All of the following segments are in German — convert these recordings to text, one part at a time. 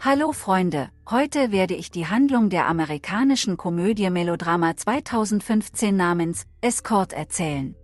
Hallo Freunde, heute werde ich die Handlung der amerikanischen Komödie Melodrama 2015 namens Escort erzählen.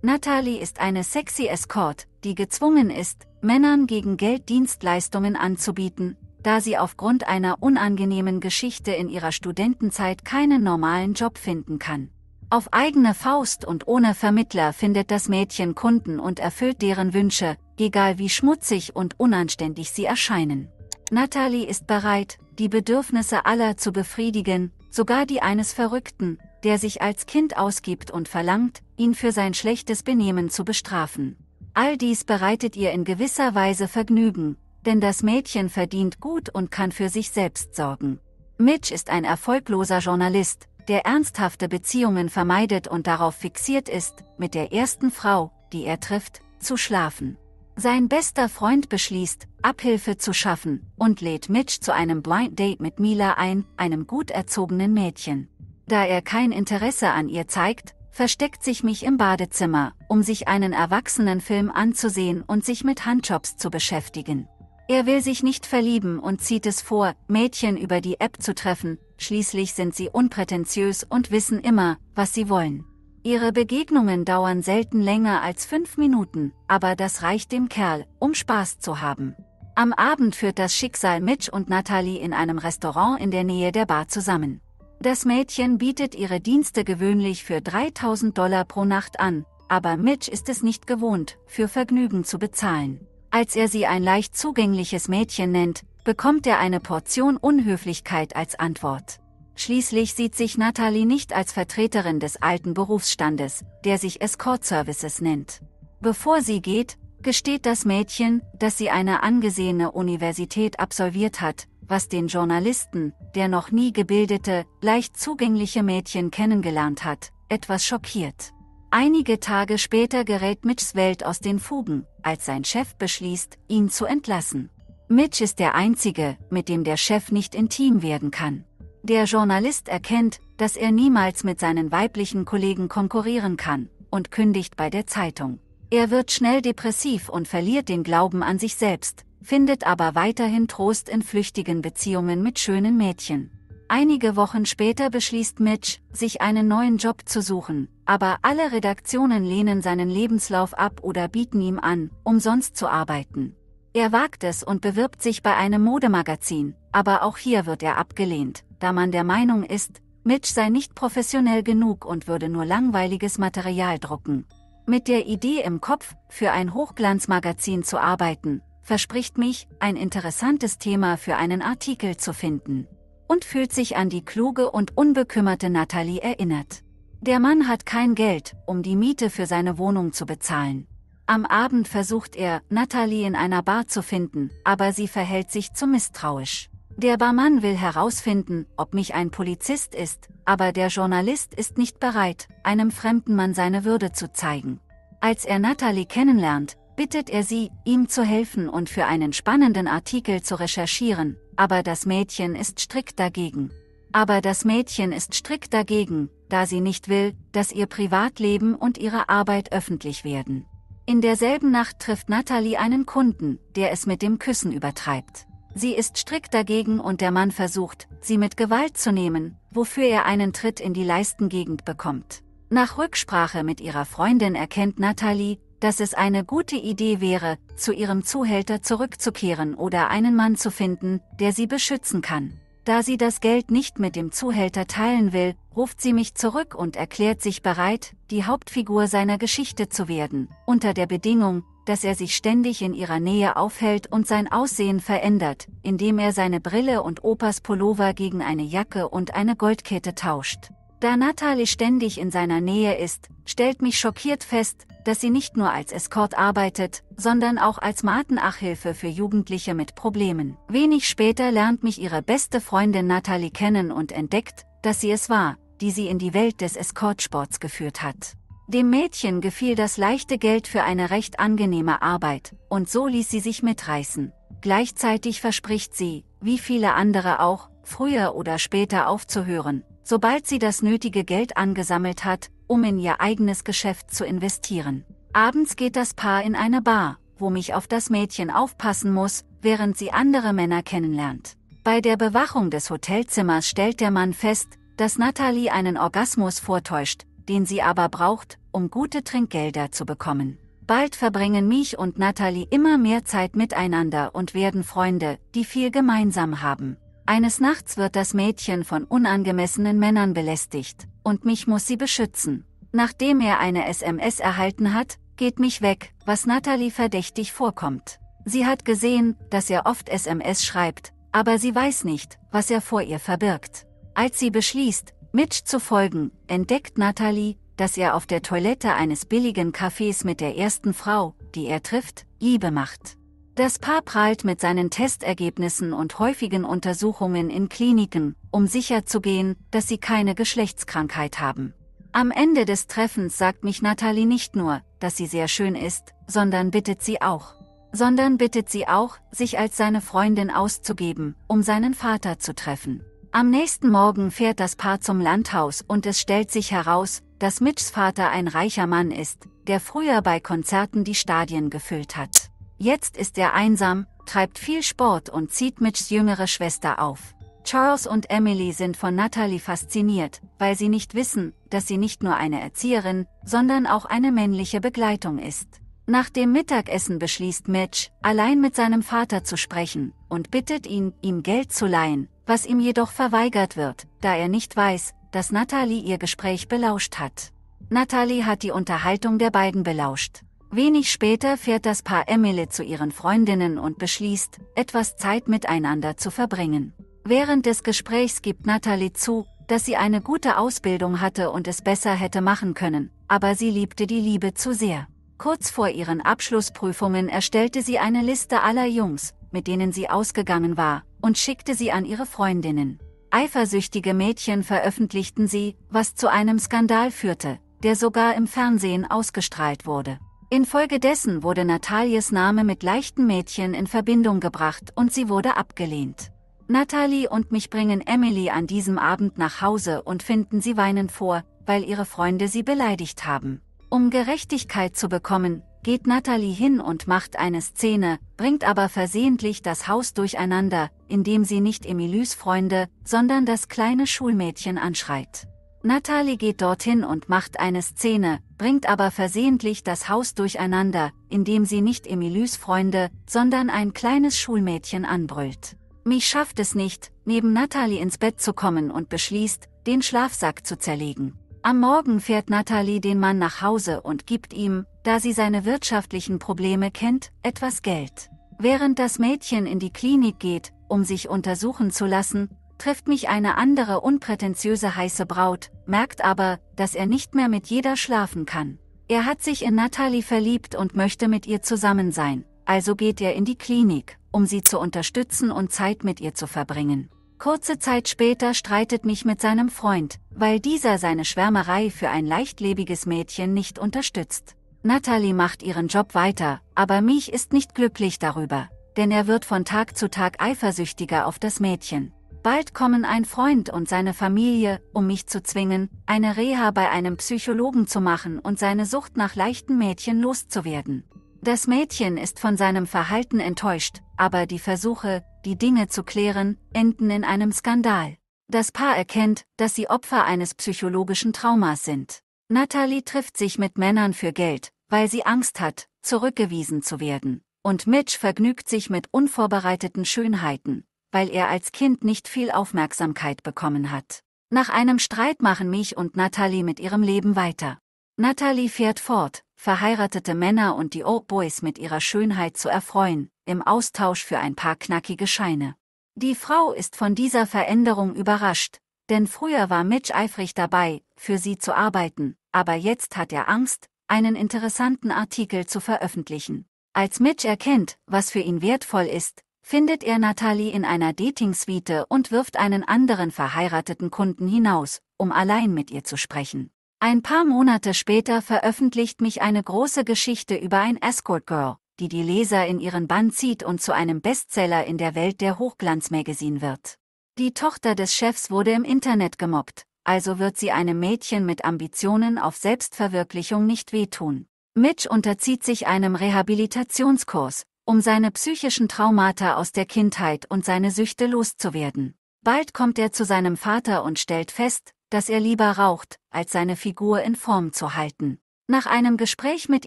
Natalie ist eine sexy Escort, die gezwungen ist, Männern gegen Geld Dienstleistungen anzubieten, da sie aufgrund einer unangenehmen Geschichte in ihrer Studentenzeit keinen normalen Job finden kann. Auf eigene Faust und ohne Vermittler findet das Mädchen Kunden und erfüllt deren Wünsche, egal wie schmutzig und unanständig sie erscheinen. Natalie ist bereit, die Bedürfnisse aller zu befriedigen, sogar die eines Verrückten, der sich als Kind ausgibt und verlangt, ihn für sein schlechtes Benehmen zu bestrafen. All dies bereitet ihr in gewisser Weise Vergnügen, denn das Mädchen verdient gut und kann für sich selbst sorgen. Mitch ist ein erfolgloser Journalist, der ernsthafte Beziehungen vermeidet und darauf fixiert ist, mit der ersten Frau, die er trifft, zu schlafen. Sein bester Freund beschließt, Abhilfe zu schaffen, und lädt Mitch zu einem Blind Date mit Mila ein, einem gut erzogenen Mädchen. Da er kein Interesse an ihr zeigt, versteckt sich mich im Badezimmer, um sich einen Erwachsenenfilm anzusehen und sich mit Handjobs zu beschäftigen. Er will sich nicht verlieben und zieht es vor, Mädchen über die App zu treffen, schließlich sind sie unprätentiös und wissen immer, was sie wollen. Ihre Begegnungen dauern selten länger als fünf Minuten, aber das reicht dem Kerl, um Spaß zu haben. Am Abend führt das Schicksal Mitch und Natalie in einem Restaurant in der Nähe der Bar zusammen. Das Mädchen bietet ihre Dienste gewöhnlich für 3000 Dollar pro Nacht an, aber Mitch ist es nicht gewohnt, für Vergnügen zu bezahlen. Als er sie ein leicht zugängliches Mädchen nennt, bekommt er eine Portion Unhöflichkeit als Antwort. Schließlich sieht sich Natalie nicht als Vertreterin des alten Berufsstandes, der sich Escort Services nennt. Bevor sie geht, gesteht das Mädchen, dass sie eine angesehene Universität absolviert hat, was den Journalisten, der noch nie gebildete, leicht zugängliche Mädchen kennengelernt hat, etwas schockiert. Einige Tage später gerät Mitchs Welt aus den Fugen, als sein Chef beschließt, ihn zu entlassen. Mitch ist der Einzige, mit dem der Chef nicht intim werden kann. Der Journalist erkennt, dass er niemals mit seinen weiblichen Kollegen konkurrieren kann und kündigt bei der Zeitung. Er wird schnell depressiv und verliert den Glauben an sich selbst, findet aber weiterhin Trost in flüchtigen Beziehungen mit schönen Mädchen. Einige Wochen später beschließt Mitch, sich einen neuen Job zu suchen, aber alle Redaktionen lehnen seinen Lebenslauf ab oder bieten ihm an, umsonst zu arbeiten. Er wagt es und bewirbt sich bei einem Modemagazin, aber auch hier wird er abgelehnt, da man der Meinung ist, Mitch sei nicht professionell genug und würde nur langweiliges Material drucken. Mit der Idee im Kopf, für ein Hochglanzmagazin zu arbeiten, verspricht mich, ein interessantes Thema für einen Artikel zu finden. Und fühlt sich an die kluge und unbekümmerte Natalie erinnert. Der Mann hat kein Geld, um die Miete für seine Wohnung zu bezahlen. Am Abend versucht er, Natalie in einer Bar zu finden, aber sie verhält sich zu misstrauisch. Der Barmann will herausfinden, ob mich ein Polizist ist, aber der Journalist ist nicht bereit, einem fremden Mann seine Würde zu zeigen. Als er Natalie kennenlernt, bittet er sie, ihm zu helfen und für einen spannenden Artikel zu recherchieren, aber das Mädchen ist strikt dagegen. Aber das Mädchen ist strikt dagegen, da sie nicht will, dass ihr Privatleben und ihre Arbeit öffentlich werden. In derselben Nacht trifft Natalie einen Kunden, der es mit dem Küssen übertreibt. Sie ist strikt dagegen und der Mann versucht, sie mit Gewalt zu nehmen, wofür er einen Tritt in die Leistengegend bekommt. Nach Rücksprache mit ihrer Freundin erkennt Natalie, dass es eine gute Idee wäre, zu ihrem Zuhälter zurückzukehren oder einen Mann zu finden, der sie beschützen kann. Da sie das Geld nicht mit dem Zuhälter teilen will, ruft sie mich zurück und erklärt sich bereit, die Hauptfigur seiner Geschichte zu werden, unter der Bedingung, dass er sich ständig in ihrer Nähe aufhält und sein Aussehen verändert, indem er seine Brille und Opas Pullover gegen eine Jacke und eine Goldkette tauscht. Da Natalie ständig in seiner Nähe ist, stellt mich schockiert fest, dass sie nicht nur als Escort arbeitet, sondern auch als Matenachhilfe für Jugendliche mit Problemen. Wenig später lernt mich ihre beste Freundin Natalie kennen und entdeckt, dass sie es war, die sie in die Welt des Escortsports geführt hat. Dem Mädchen gefiel das leichte Geld für eine recht angenehme Arbeit, und so ließ sie sich mitreißen. Gleichzeitig verspricht sie, wie viele andere auch, früher oder später aufzuhören, sobald sie das nötige Geld angesammelt hat, um in ihr eigenes Geschäft zu investieren. Abends geht das Paar in eine Bar, wo mich auf das Mädchen aufpassen muss, während sie andere Männer kennenlernt. Bei der Bewachung des Hotelzimmers stellt der Mann fest, dass Natalie einen Orgasmus vortäuscht, den sie aber braucht, um gute Trinkgelder zu bekommen. Bald verbringen Mich und Natalie immer mehr Zeit miteinander und werden Freunde, die viel gemeinsam haben. Eines Nachts wird das Mädchen von unangemessenen Männern belästigt, und mich muss sie beschützen. Nachdem er eine SMS erhalten hat, geht mich weg, was Natalie verdächtig vorkommt. Sie hat gesehen, dass er oft SMS schreibt, aber sie weiß nicht, was er vor ihr verbirgt. Als sie beschließt, Mitch zu folgen, entdeckt Natalie, dass er auf der Toilette eines billigen Cafés mit der ersten Frau, die er trifft, Liebe macht. Das Paar prahlt mit seinen Testergebnissen und häufigen Untersuchungen in Kliniken, um sicherzugehen, dass sie keine Geschlechtskrankheit haben. Am Ende des Treffens sagt mich Natalie nicht nur, dass sie sehr schön ist, sondern bittet sie auch. Sondern bittet sie auch, sich als seine Freundin auszugeben, um seinen Vater zu treffen. Am nächsten Morgen fährt das Paar zum Landhaus und es stellt sich heraus, dass Mitchs Vater ein reicher Mann ist, der früher bei Konzerten die Stadien gefüllt hat. Jetzt ist er einsam, treibt viel Sport und zieht Mitchs jüngere Schwester auf. Charles und Emily sind von Natalie fasziniert, weil sie nicht wissen, dass sie nicht nur eine Erzieherin, sondern auch eine männliche Begleitung ist. Nach dem Mittagessen beschließt Mitch, allein mit seinem Vater zu sprechen, und bittet ihn, ihm Geld zu leihen, was ihm jedoch verweigert wird, da er nicht weiß, dass Natalie ihr Gespräch belauscht hat. Natalie hat die Unterhaltung der beiden belauscht. Wenig später fährt das Paar Emily zu ihren Freundinnen und beschließt, etwas Zeit miteinander zu verbringen. Während des Gesprächs gibt Natalie zu, dass sie eine gute Ausbildung hatte und es besser hätte machen können, aber sie liebte die Liebe zu sehr. Kurz vor ihren Abschlussprüfungen erstellte sie eine Liste aller Jungs, mit denen sie ausgegangen war, und schickte sie an ihre Freundinnen. Eifersüchtige Mädchen veröffentlichten sie, was zu einem Skandal führte, der sogar im Fernsehen ausgestrahlt wurde. Infolgedessen wurde Natalies Name mit leichten Mädchen in Verbindung gebracht und sie wurde abgelehnt. Natalie und mich bringen Emily an diesem Abend nach Hause und finden sie weinend vor, weil ihre Freunde sie beleidigt haben. Um Gerechtigkeit zu bekommen, geht Natalie hin und macht eine Szene, bringt aber versehentlich das Haus durcheinander, indem sie nicht Emilys Freunde, sondern das kleine Schulmädchen anschreit. Natalie geht dorthin und macht eine Szene, bringt aber versehentlich das Haus durcheinander, indem sie nicht Emilys Freunde, sondern ein kleines Schulmädchen anbrüllt. Mich schafft es nicht, neben Natalie ins Bett zu kommen und beschließt, den Schlafsack zu zerlegen. Am Morgen fährt Natalie den Mann nach Hause und gibt ihm, da sie seine wirtschaftlichen Probleme kennt, etwas Geld. Während das Mädchen in die Klinik geht, um sich untersuchen zu lassen, trifft mich eine andere unprätentiöse heiße Braut, merkt aber, dass er nicht mehr mit jeder schlafen kann. Er hat sich in Natalie verliebt und möchte mit ihr zusammen sein, also geht er in die Klinik, um sie zu unterstützen und Zeit mit ihr zu verbringen. Kurze Zeit später streitet mich mit seinem Freund, weil dieser seine Schwärmerei für ein leichtlebiges Mädchen nicht unterstützt. Natalie macht ihren Job weiter, aber Mich ist nicht glücklich darüber, denn er wird von Tag zu Tag eifersüchtiger auf das Mädchen. Bald kommen ein Freund und seine Familie, um mich zu zwingen, eine Reha bei einem Psychologen zu machen und seine Sucht nach leichten Mädchen loszuwerden. Das Mädchen ist von seinem Verhalten enttäuscht, aber die Versuche, die Dinge zu klären, enden in einem Skandal. Das Paar erkennt, dass sie Opfer eines psychologischen Traumas sind. Natalie trifft sich mit Männern für Geld, weil sie Angst hat, zurückgewiesen zu werden. Und Mitch vergnügt sich mit unvorbereiteten Schönheiten weil er als Kind nicht viel Aufmerksamkeit bekommen hat. Nach einem Streit machen Mich und Natalie mit ihrem Leben weiter. Natalie fährt fort, verheiratete Männer und die Old Boys mit ihrer Schönheit zu erfreuen, im Austausch für ein paar knackige Scheine. Die Frau ist von dieser Veränderung überrascht, denn früher war Mitch eifrig dabei, für sie zu arbeiten, aber jetzt hat er Angst, einen interessanten Artikel zu veröffentlichen. Als Mitch erkennt, was für ihn wertvoll ist, findet er Natalie in einer Dating-Suite und wirft einen anderen verheirateten Kunden hinaus, um allein mit ihr zu sprechen. Ein paar Monate später veröffentlicht mich eine große Geschichte über ein Escort Girl, die die Leser in ihren Bann zieht und zu einem Bestseller in der Welt der Hochglanzmagazin wird. Die Tochter des Chefs wurde im Internet gemobbt, also wird sie einem Mädchen mit Ambitionen auf Selbstverwirklichung nicht wehtun. Mitch unterzieht sich einem Rehabilitationskurs, um seine psychischen Traumata aus der Kindheit und seine Süchte loszuwerden. Bald kommt er zu seinem Vater und stellt fest, dass er lieber raucht, als seine Figur in Form zu halten. Nach einem Gespräch mit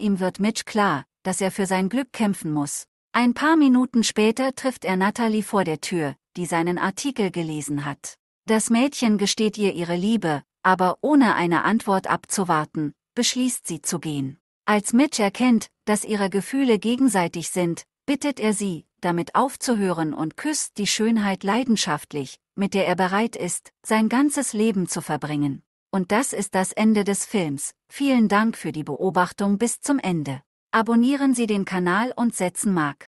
ihm wird Mitch klar, dass er für sein Glück kämpfen muss. Ein paar Minuten später trifft er Natalie vor der Tür, die seinen Artikel gelesen hat. Das Mädchen gesteht ihr ihre Liebe, aber ohne eine Antwort abzuwarten, beschließt sie zu gehen. Als Mitch erkennt, dass ihre Gefühle gegenseitig sind, bittet er sie, damit aufzuhören und küsst die Schönheit leidenschaftlich, mit der er bereit ist, sein ganzes Leben zu verbringen. Und das ist das Ende des Films. Vielen Dank für die Beobachtung bis zum Ende. Abonnieren Sie den Kanal und setzen Mark.